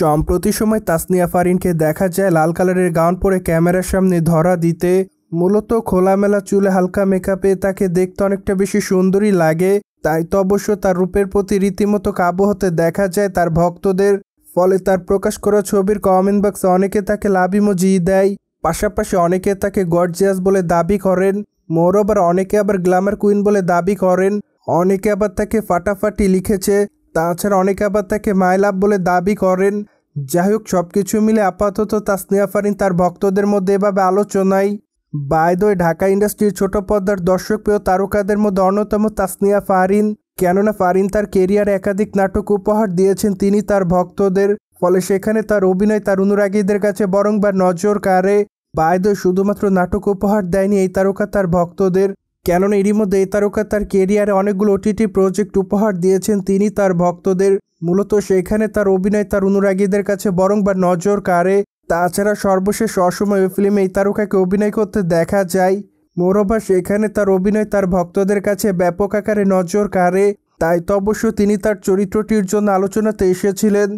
সম্প্রতি সময় তাসনিয়া ফারিনকে দেখা যায় লাল কালারের গাউন পরে ক্যামেরার সামনে ধরা দিতে মূলত খোলামেলা চুলে হালকা মেকআপে তাকে দেখতে অনেকটা বেশি সুন্দরী লাগে তাই তো অবশ্য তার রূপের প্রতি রীতিমতো কাবু হতে দেখা যায় তার ভক্তদের ফলে তার প্রকাশ করা ছবির কমেন্ট বক্সে অনেকে তাকে লাভিমোজি দেয় পাশাপাশি অনেকে তাকে গর্জিয়াস বলে দাবি করেন মোরবার অনেকে আবার গ্ল্যামার কুইন বলে দাবি করেন অনেকে আবার তাকে ফাটাফাটি লিখেছে তাছাড়া অনেকে আবার তাকে মায়লাভ বলে দাবি করেন যাই হোক সব কিছু মিলে আপাতত তাসনিয়া ফারিন তার ভক্তদের মধ্যে এভাবে আলোচনায় বায়দয় ঢাকা ইন্ডাস্ট্রির ছোট পর্দার দর্শকপ্রিয় তারকাদের মধ্যে অন্যতম তাসনিয়া ফারিন কেননা ফারিন তার কেরিয়ারে একাধিক নাটক উপহার দিয়েছেন তিনি তার ভক্তদের ফলে সেখানে তার অভিনয় তার অনুরাগীদের কাছে বরংবার নজর কাড়ে বায়দয় শুধুমাত্র নাটক উপহার দেয়নি এই তারকা তার ভক্তদের কেননা এরই মধ্যে এই তারকা তার কেরিয়ারে অনেকগুলো ওটিটি প্রজেক্ট উপহার দিয়েছেন তিনি তার ভক্তদের মূলত সেখানে তার অভিনয় তার অনুরাগীদের কাছে বরংবার নজর কাড়ে তাছাড়া সর্বশেষ অসময় ওই ফিল্মে এই তারকাকে অভিনয় করতে দেখা যায় মোরবা সেখানে তার অভিনয় তার ভক্তদের কাছে ব্যাপক আকারে নজর কাড়ে তাই তো অবশ্য তিনি তার চরিত্রটির জন্য আলোচনাতে এসেছিলেন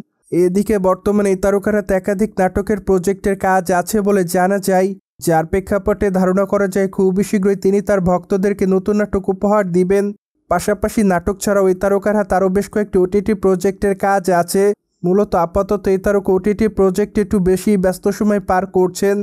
এদিকে বর্তমানে এই তারকারা একাধিক নাটকের প্রজেক্টের কাজ আছে বলে জানা যায় যার প্রেক্ষাপটে ধারণা করা যায় খুবই শীঘ্রই তিনি তার ভক্তদেরকে নতুন নাটক উপহার দিবেন পাশাপাশি নাটক ছাড়াও এই তারকার হাত আরও বেশ কয়েকটি ওটিটি প্রজেক্টের কাজ আছে মূলত আপাতত এই তারক ওটিটি প্রজেক্টে একটু বেশি ব্যস্ত সময় পার করছেন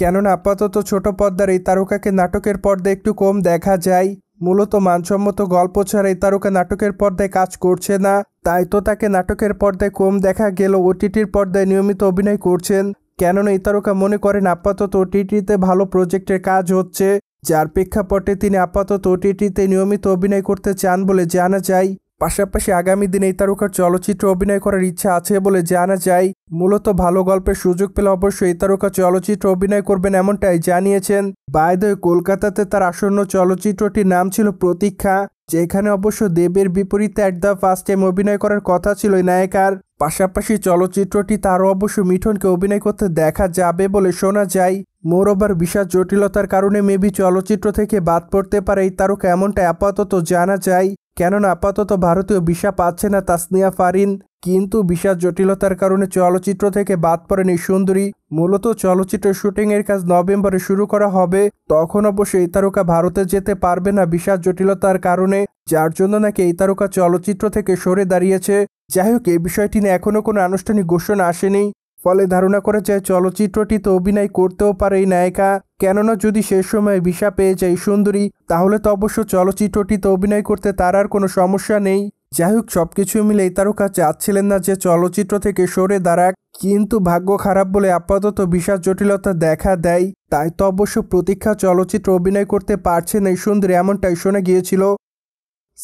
কেননা আপাতত ছোট পর্দার এই তারকাকে নাটকের পর্দায় একটু কম দেখা যায় মূলত মানসম্মত গল্প ছাড়া এই তারকা নাটকের পর্দায় কাজ করছে না তাই তো তাকে নাটকের পর্দায় কম দেখা গেল ওটিটির পর্দায় নিয়মিত অভিনয় করছেন কেননা এই তারকা মনে করেন আপাতত ওটিটিতে ভালো প্রজেক্টের কাজ হচ্ছে যার প্রেক্ষাপটে তিনি আপাতত ওটিটিতে নিয়মিত অভিনয় করতে চান বলে জানা যায় পাশাপাশি আগামী দিনে এই তারকার চলচ্চিত্রে অভিনয় করার ইচ্ছা আছে বলে জানা যায় মূলত ভালো গল্পের সুযোগ পেলে অবশ্যই এই তারকা চলচ্চিত্রে অভিনয় করবেন এমনটাই জানিয়েছেন বাইদ কলকাতাতে তার আসন্ন চলচ্চিত্রটির নাম ছিল প্রতীক্ষা যেখানে অবশ্য দেবের বিপরীতে অ্যাট দ্য ফার্স্ট টাইম অভিনয় করার কথা ছিল নায়িকার পাশাপাশি চলচ্চিত্রটি তারও অবশ্য মিঠনকে অভিনয় করতে দেখা যাবে বলে শোনা যায় মোরওভার বিশাল জটিলতার কারণে মেবি চলচ্চিত্র থেকে বাদ পড়তে পারে এই তারকা এমনটা আপাতত জানা যায় কেননা আপাতত ভারতীয় বিশা পাচ্ছে না তাসনিয়া ফারিন কিন্তু বিশাল জটিলতার কারণে চলচ্চিত্র থেকে বাদ পড়েন এই সুন্দরী মূলত চলচ্চিত্র শুটিংয়ের কাজ নভেম্বরে শুরু করা হবে তখন অবশ্য এই তারকা ভারতে যেতে পারবে না বিশাল জটিলতার কারণে যার জন্য নাকি এই তারকা চলচ্চিত্র থেকে সরে দাঁড়িয়েছে যাই হোক এই বিষয়টি নিয়ে এখনও কোনো আনুষ্ঠানিক ঘোষণা আসেনি ফলে ধারণা করা যায় চলচ্চিত্রটিতে অভিনয় করতেও পারে এই নায়িকা কেননা যদি সে সময় ভিসা পেয়ে যায় সুন্দরী তাহলে তো অবশ্য চলচ্চিত্রটিতে অভিনয় করতে তার আর কোনো সমস্যা নেই যাই হোক সব কিছু মিলেই তারকা চাচ্ছিলেন না যে চলচ্চিত্র থেকে সরে দাঁড়াক কিন্তু ভাগ্য খারাপ বলে আপাতত বিশাল জটিলতা দেখা দেয় তাই তো অবশ্য প্রতীক্ষা চলচ্চিত্র অভিনয় করতে পারছেন এই সুন্দরী এমনটাই শোনে গিয়েছিল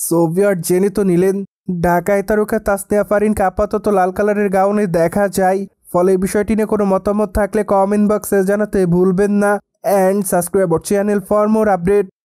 সোভিয়ার জেনে তো নিলেন ঢাকায় তারকা তাসনিয়া ফারিনকে আপাতত লাল কালারের গাউনে দেখা যায় ফলে বিষয়টি নিয়ে কোনো মতামত থাকলে কমেন্ট বক্সে জানাতে ভুলবেন না and subscribe channel for more update